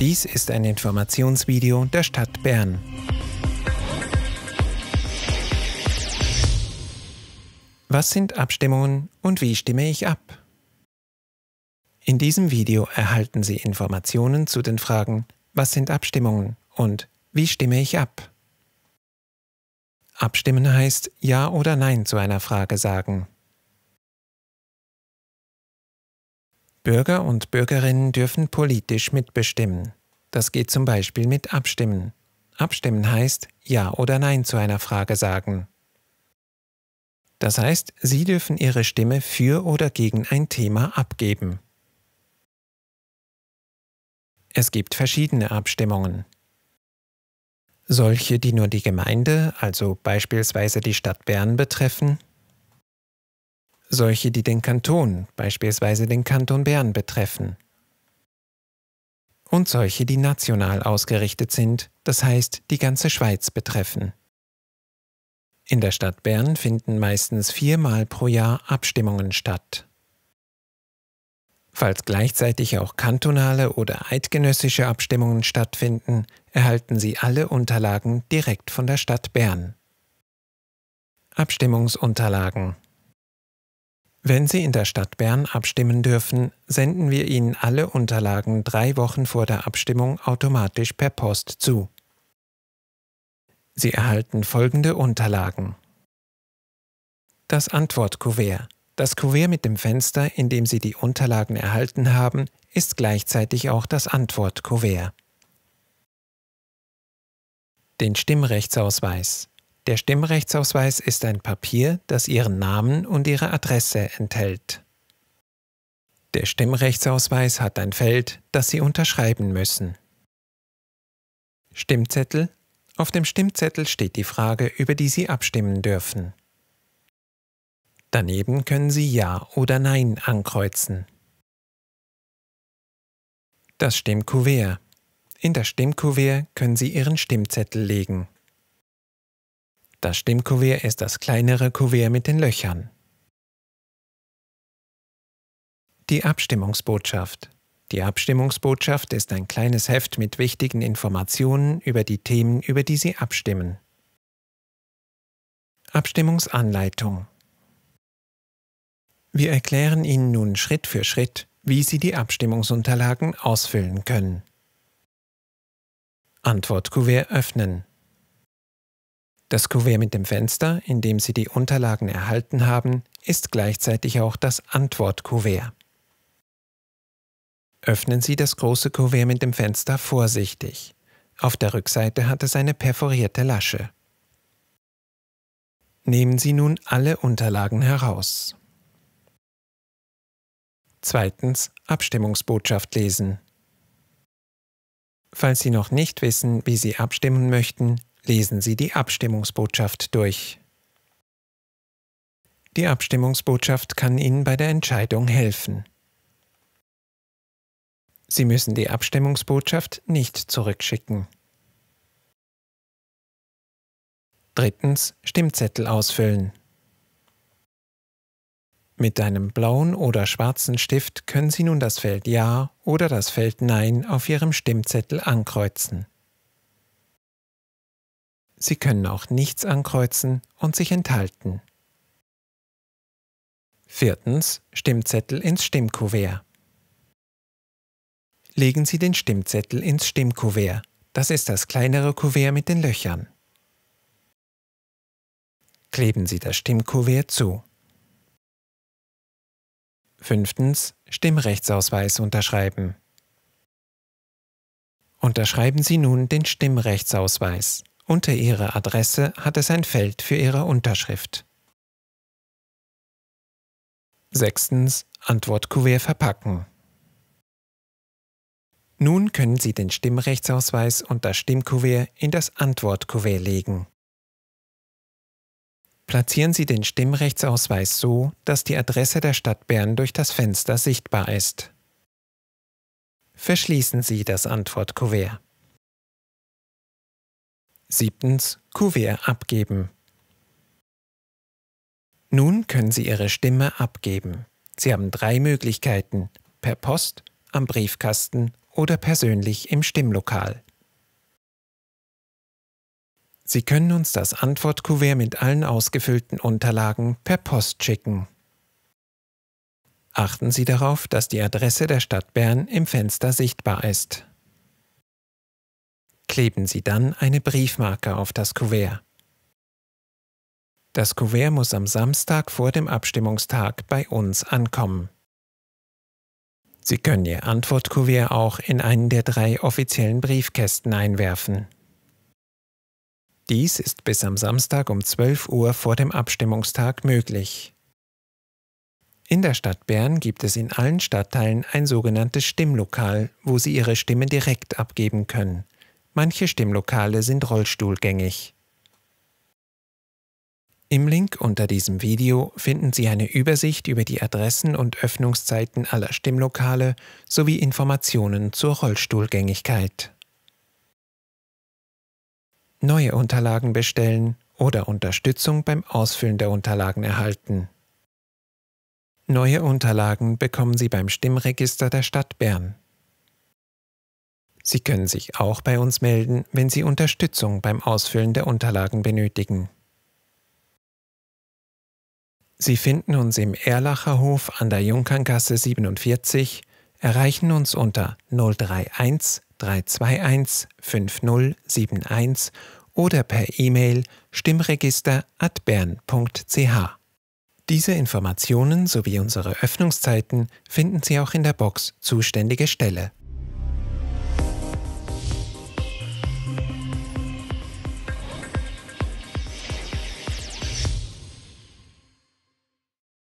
Dies ist ein Informationsvideo der Stadt Bern. Was sind Abstimmungen und wie stimme ich ab? In diesem Video erhalten Sie Informationen zu den Fragen Was sind Abstimmungen und Wie stimme ich ab? Abstimmen heißt Ja oder Nein zu einer Frage sagen. Bürger und Bürgerinnen dürfen politisch mitbestimmen. Das geht zum Beispiel mit Abstimmen. Abstimmen heißt Ja oder Nein zu einer Frage sagen. Das heißt, Sie dürfen Ihre Stimme für oder gegen ein Thema abgeben. Es gibt verschiedene Abstimmungen. Solche, die nur die Gemeinde, also beispielsweise die Stadt Bern betreffen, solche, die den Kanton, beispielsweise den Kanton Bern, betreffen. Und solche, die national ausgerichtet sind, das heißt die ganze Schweiz betreffen. In der Stadt Bern finden meistens viermal pro Jahr Abstimmungen statt. Falls gleichzeitig auch kantonale oder eidgenössische Abstimmungen stattfinden, erhalten Sie alle Unterlagen direkt von der Stadt Bern. Abstimmungsunterlagen wenn Sie in der Stadt Bern abstimmen dürfen, senden wir Ihnen alle Unterlagen drei Wochen vor der Abstimmung automatisch per Post zu. Sie erhalten folgende Unterlagen. Das Antwortkuvert. Das Kuvert mit dem Fenster, in dem Sie die Unterlagen erhalten haben, ist gleichzeitig auch das Antwortkuvert. Den Stimmrechtsausweis. Der Stimmrechtsausweis ist ein Papier, das Ihren Namen und Ihre Adresse enthält. Der Stimmrechtsausweis hat ein Feld, das Sie unterschreiben müssen. Stimmzettel. Auf dem Stimmzettel steht die Frage, über die Sie abstimmen dürfen. Daneben können Sie Ja oder Nein ankreuzen. Das Stimmkuvert. In das Stimmkuvert können Sie Ihren Stimmzettel legen. Das Stimmkuvert ist das kleinere Kuvert mit den Löchern. Die Abstimmungsbotschaft. Die Abstimmungsbotschaft ist ein kleines Heft mit wichtigen Informationen über die Themen, über die Sie abstimmen. Abstimmungsanleitung. Wir erklären Ihnen nun Schritt für Schritt, wie Sie die Abstimmungsunterlagen ausfüllen können. Antwortkuvert öffnen. Das Kuvert mit dem Fenster, in dem Sie die Unterlagen erhalten haben, ist gleichzeitig auch das Antwortkuvert. Öffnen Sie das große Kuvert mit dem Fenster vorsichtig. Auf der Rückseite hat es eine perforierte Lasche. Nehmen Sie nun alle Unterlagen heraus. Zweitens Abstimmungsbotschaft lesen. Falls Sie noch nicht wissen, wie Sie abstimmen möchten, lesen Sie die Abstimmungsbotschaft durch. Die Abstimmungsbotschaft kann Ihnen bei der Entscheidung helfen. Sie müssen die Abstimmungsbotschaft nicht zurückschicken. Drittens Stimmzettel ausfüllen. Mit einem blauen oder schwarzen Stift können Sie nun das Feld Ja oder das Feld Nein auf Ihrem Stimmzettel ankreuzen. Sie können auch nichts ankreuzen und sich enthalten. Viertens. Stimmzettel ins Stimmkuvert. Legen Sie den Stimmzettel ins Stimmkuvert. Das ist das kleinere Kuvert mit den Löchern. Kleben Sie das Stimmkuvert zu. Fünftens. Stimmrechtsausweis unterschreiben. Unterschreiben Sie nun den Stimmrechtsausweis. Unter ihrer Adresse hat es ein Feld für ihre Unterschrift. 6. Antwortkuvert verpacken. Nun können Sie den Stimmrechtsausweis und das Stimmkuvert in das Antwortkuvert legen. Platzieren Sie den Stimmrechtsausweis so, dass die Adresse der Stadt Bern durch das Fenster sichtbar ist. Verschließen Sie das Antwortkuvert. Siebtens Kuvert abgeben. Nun können Sie Ihre Stimme abgeben. Sie haben drei Möglichkeiten. Per Post, am Briefkasten oder persönlich im Stimmlokal. Sie können uns das Antwortkuvert mit allen ausgefüllten Unterlagen per Post schicken. Achten Sie darauf, dass die Adresse der Stadt Bern im Fenster sichtbar ist kleben Sie dann eine Briefmarke auf das Kuvert. Das Kuvert muss am Samstag vor dem Abstimmungstag bei uns ankommen. Sie können Ihr Antwortkuvert auch in einen der drei offiziellen Briefkästen einwerfen. Dies ist bis am Samstag um 12 Uhr vor dem Abstimmungstag möglich. In der Stadt Bern gibt es in allen Stadtteilen ein sogenanntes Stimmlokal, wo Sie Ihre Stimme direkt abgeben können. Manche Stimmlokale sind rollstuhlgängig. Im Link unter diesem Video finden Sie eine Übersicht über die Adressen und Öffnungszeiten aller Stimmlokale sowie Informationen zur Rollstuhlgängigkeit. Neue Unterlagen bestellen oder Unterstützung beim Ausfüllen der Unterlagen erhalten. Neue Unterlagen bekommen Sie beim Stimmregister der Stadt Bern. Sie können sich auch bei uns melden, wenn Sie Unterstützung beim Ausfüllen der Unterlagen benötigen. Sie finden uns im Erlacher Hof an der Junkerngasse 47, erreichen uns unter 031 321 5071 oder per E-Mail stimmregister at bern.ch. Diese Informationen sowie unsere Öffnungszeiten finden Sie auch in der Box Zuständige Stelle.